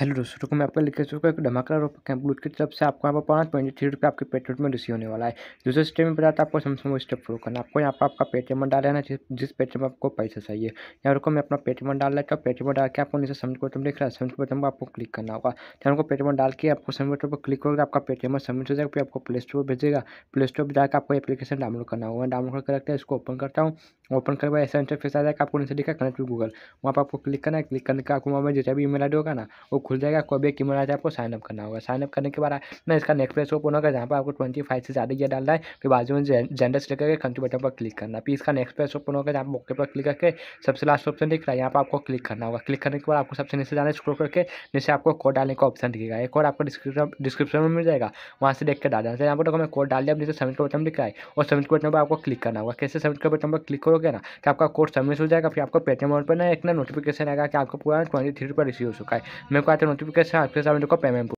hello दोस्तों को तो मैं आपका लिख चुका एक धमाकेदार रोप कैंप ब्लूट की तरफ से आपको यहाँ पर पाँच पॉइंट थ्री रुपये आपके पेट्रोल में रिसीव होने वाला है दूसरे स्टेप में बताता आपको समसम स्टेप फॉलो करना आपको यहाँ पर आपका पेटीएम डाल है जिस पेटीएम आपको पैसा चाहिए यहाँ रुको मैं अपना पेटीएम डाल रहा हूँ पेटीएम डाल के आपको नीचे सबमिट बटन देख रहा है सबमिट बटन पर आपको क्लिक करना होगा यहाँ को पेटीएम डाल के आपको सबमिट बटन पर क्लिक होगा आपका पेटीएम सबमिट हो जाएगा फिर आपको प्ले स्टोर पर भेजेगा प्ले स्टोर पर जाकर आपको एप्लीकेशन डाउनलोड करना होगा डाउनलोड करके रखते हैं इसको ओपन करता हूँ ओपन करके बाद ऐसा इंटरफेस आ जाएगा आपको नीचे लिखा कनेक्ट टू गूगल वहाँ पर आपको क्लिक करना है क्लिक करने का आपको वहाँ पर जितना भी ईमेल आई होगा ना वो खुल जाएगा कोई भी कीमत ईमेल आता है आपको साइनअप करना होगा साइनअप करने के बाद मैं इसका नेक्स्ट पेज ओपन होगा जहाँ पर आपको ट्वेंटी फाइव से ज़्यादा ये डालना है फिर बाजू में जेंडर सेलेक्ट करके कंट्री बटन पर क्लिक करना फिर इसका नेक्स्ट पेज ओपन होगा जहाँ पर ओके पर क्लिक करके सबसे लास्ट ऑप्शन दिख रहा है यहाँ पर आपको क्लिक करना होगा क्लिक करने के बाद आपको सबसे नीचे जाना स्क्रो करके नीचे आपको कोड डालने का ऑप्शन दिखेगा एक कोड आपको डिस्क्रिप्शन में मिल जाएगा वहाँ से देख के डाल देना यहाँ पर हमें कोड डाल दिया नीचे सबमिट का बटन दिख रहा है और सबमिट के बटन पर आपको क्लिक करना होगा कैसे सबमिट का बटन पर क्लिक करोगे ना तो आपका कोड सबमिट हो जाएगा फिर आपको पेटीएम पर ना एक ना नोटिफिकेशन आएगा कि आपको पूरा ट्वेंटी थ्री रुपये रिसीव हो चुका है मेरे को नोटिफिकेशन आपके सामने को पेमेंट